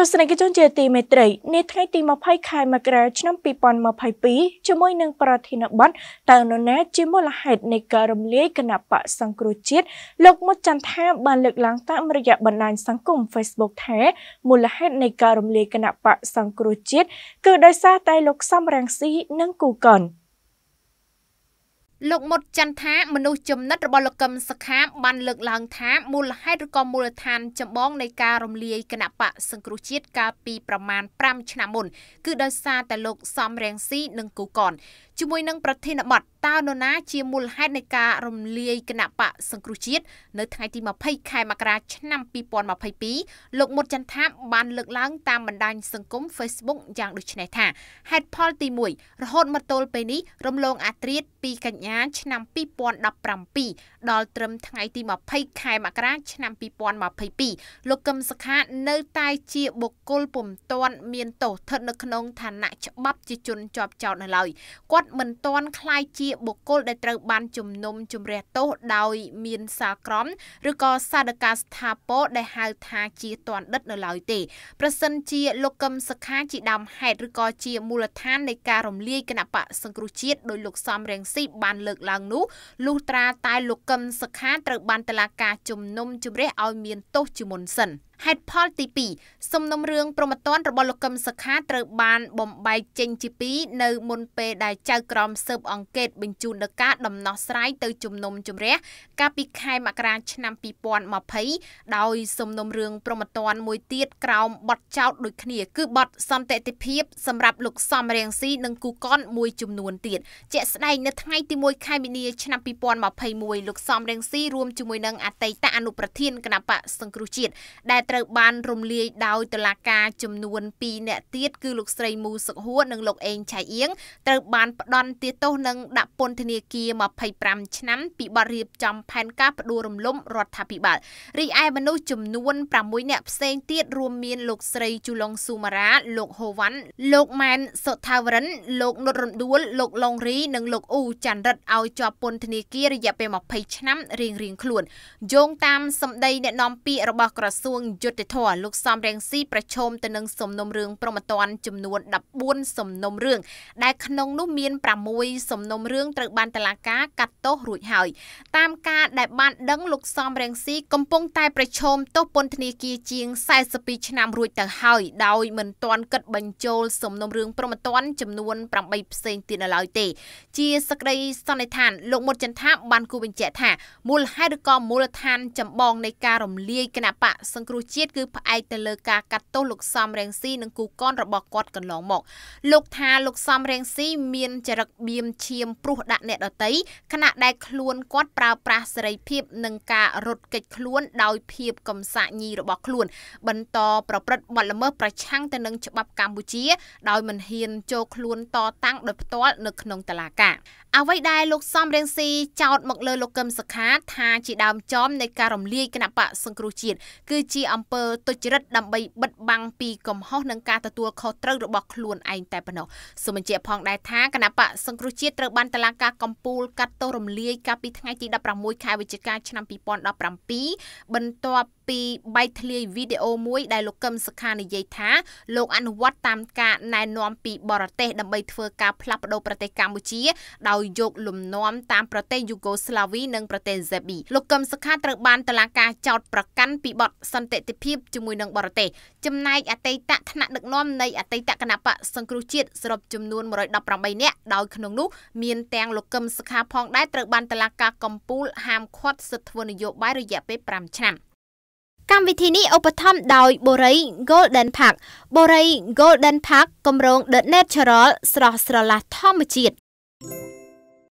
ទស្សនិកជនជាទីមេត្រីនាថ្ងៃទី20ខែមករាឆ្នាំ2022ជាមួយនឹងប្រធានបទតើនរណាជាមូលហេតុនៃការរំលាយគណៈបកសង្គ្រោះជាតិលោកមុតចន្ទថាបានលើកឡើងតាមរយៈបណ្ដាញសង្គម Facebook ថាមូលហេតុនៃការរំលាយគណៈបកសង្គ្រោះជាតិគឺដោយសារតែលោកសំរងស៊ីនិងគូកន។លោកមុតចន្ទថាមនុស្សចំណិតរបស់លោកកឹមសុខាបានលើកឡើងថាមូលហេតុឬក៏មូលដ្ឋានចម្បងនៃការរំលាយគណៈបកសង្គ្រោះជាតិកាលពីប្រមាណ5ឆ្នាំមុនគឺដោយសារតែលោកសំរងស៊ីនិងគូកនជាមួយនឹងប្រធានបទតើនរណាជាមូលហេតុនៃការរំលាយគណៈបកសង្គ្រោះជាតិនៅថ្ងៃទី20ខែមករា ឆ្នាំ2022លោកមុតចន្ទថាបានលើកឡើងតាមបណ្ដាញសង្គម Facebook យ៉ាងដូចនេះថា ហេតុផលទី1រហូតមកទល់ពេលនេះរំលងអាត្រិតពីកញ្ញា ឆ្នាំ2017ដល់ត្រឹមថ្ងៃទី20ខែមករា ឆ្នាំ2022លោកកឹមសុខានៅតែជាបុគ្គលពុំតាន់ មានទោសស្ថិតនៅក្នុងឋានៈច្បាប់ជាជនជាប់ចោតនៅឡើយគាត់រដ្ឋមិនទាន់คล้ายជាបុគ្គលដែលត្រូវបានជំនុំជម្រះទោសដោយមានសាលក្រមឬក៏សាដកាស្ថាពរដែលហៅថាជាទណ្ឌិតនៅឡើយទេ ប្រសិនជាលោកកឹមសុខាជាដើមហេតុឬក៏ជាមូលដ្ឋាននៃការរំលាយគណៈបកសង្គ្រោះជាតិដោយលោកសំរងស៊ីបានលើកឡើងនោះលុះត្រាតែលោកកឹមសុខាត្រូវបានតឡាការជំនុំជម្រះឲ្យមានទោសជាមុនសិន។ហេតុផលទី2សំណុំរឿងប្រមត្តនរបស់លោកកឹមសុខាត្រូវបានបំបែកចេញជាពីរនៅមុនពេលដែលចៅក្រមស៊ើបអង្កេតបញ្ជូនដល់ការដំណោះស្រាយទៅជំនុំជម្រះកាលពីខែមករាឆ្នាំ2020ដោយសំណុំរឿងប្រមត្តនមួយទៀតក្រោមបទចោទដូចគ្នាគឺបទសន្តិទិភាពសម្រាប់លោកសំរៀងស៊ីនិងគូកនមួយចំនួនទៀតជាក់ស្ដែងនៅថ្ងៃទី1ខែមីនាឆ្នាំ2021លោកសំរៀងស៊ីរួមជាមួយនឹងអតីតអនុប្រធានគណៈបកសង្គ្រោះជាតិដែលត្រូវបានរំលាយដោយតុលាការចំនួន2នាក់ទៀតគឺលោកស្រីមូសុខហួរនិងលោកអេងឆៃអៀងត្រូវបានផ្ដន់ទាទោសនិងដាក់ពន្ធនាគារ25ឆ្នាំពីបទរៀបចំ ផែនការបដិរំលំ រដ្ឋាភិបាលរីឯមនុស្សចំនួន6នាក់ផ្សេងទៀតរួមមានលោកស្រីជូឡុងស៊ូមារ៉ាលោកហូវ៉ាន់លោកម៉ែនសុថាវរិនលោកនុតរំដួល លោកឡុងរីនិងលោកអ៊ូច័ន្ទរិតឲ្យជាប់ពន្ធនាគាររយៈពេល20ឆ្នាំរៀងៗខ្លួនយោងតាមសម្ដីអ្នកនាំពាក្យរបស់ក្រសួងយុត្តិធម៌លោកសំរងស៊ីប្រឈមទៅនឹងសំណុំរឿងប្រមត្តនចំនួន14សំណុំរឿងដែលក្នុងនោះមាន6សំណុំរឿងត្រូវបានតុលាការកាត់ទោសរួចហើយ តាមការដែលបានដឹងលោកសំរងស៊ីកំពុងតែប្រឈមទោសពន្ធនាគារជាង42ឆ្នាំរួចទៅហើយដោយមិនទាន់គិតបញ្ចូលសំណុំរឿងប្រមត្តនចំនួន8ផ្សេងទៀតនៅឡើយទេ ជាសក្តីសន្និដ្ឋានលោកមុតចន្ទថាបានគូបញ្ជាក់ថាមូលហេតុឬក៏មូលដ្ឋានចម្បងនៃការរំលាយគណៈបកសង្គ្រោះជាតិគឺផ្អែកទៅលើការកាត់ទោសលោកសំរងស៊ីនិងគូកនរបស់គាត់កន្លងមក លោកថាលោកសំរងស៊ីមានចរិតបៀមឈាមព្រោះដាក់អ្នកដតីខណៈដែលខ្លួនគាត់ប្រើប្រាស់សេរីភាពនិងការរត់គេចខ្លួន ដោយភាពកំសាញីរបស់ខ្លួន បន្តប្រព្រឹត្តបទល្មើសប្រឆាំងទៅនឹងច្បាប់កម្ពុជា ដោយមិនហ៊ានចូលខ្លួនតតាំងដោយផ្ទាល់នៅក្នុងតុលាការ អ្វីដែលលោកសំរងស៊ីចោទមកលើលោកកឹមសុខា ថាជាដើមចមនៃការរំលាយគណៈបកសង្គ្រោះជាតិគឺជាអំអំពើទុច្ចរិតដើម្បីបិទបាំងពីកំហុសនិងការទទួលខុសត្រូវរបស់ខ្លួនឯងតែប៉ុណ្ណោះសូមបញ្ជាក់ផងដែរថាគណៈបកសង្គ្រោះជាតិត្រូវបានតុលាការកំពូលកាត់ទោសរំលាយកាលពីថ្ងៃទី16ខែវិច្ឆិកាឆ្នាំ2017បន្ទាប់ពីបៃតធ្លាយវីដេអូមួយដែលលោកកឹមសុខានិយាយថា លោកអនុវត្តតាមការណែនាំពី បរទេសដើម្បីធ្វើការផ្លាស់ប្តូរប្រទេសកម្ពុជាដោយយកលំនាំតាមប្រទេសយូហ្គោស្លាវីនិងប្រទេសហ្សេប៊ីលោកកឹមសុខាត្រូវបានតុលាការចោទប្រកាន់ពីបទសន្តិតិភាពជាមួយនឹងបរទេសចំណែកអតីតថ្នាក់ដឹកនាំនៃអតីតគណៈបកសង្គ្រោះជាតិសរុបចំនួន118នាក់ដោយក្នុងនោះមានទាំងលោកកឹមសុខាផងដែរត្រូវបានតុលាការកំពូលហាមឃាត់សិទ្ធិធ្វើនយោបាយរយៈពេល5ឆ្នាំកម្មវិធីនេះឧបត្ថម្ភដោយបូរី Golden Park បូរី Golden Park គម្រោង The Natural ស្រស់ស្រឡះធម្មជាតិ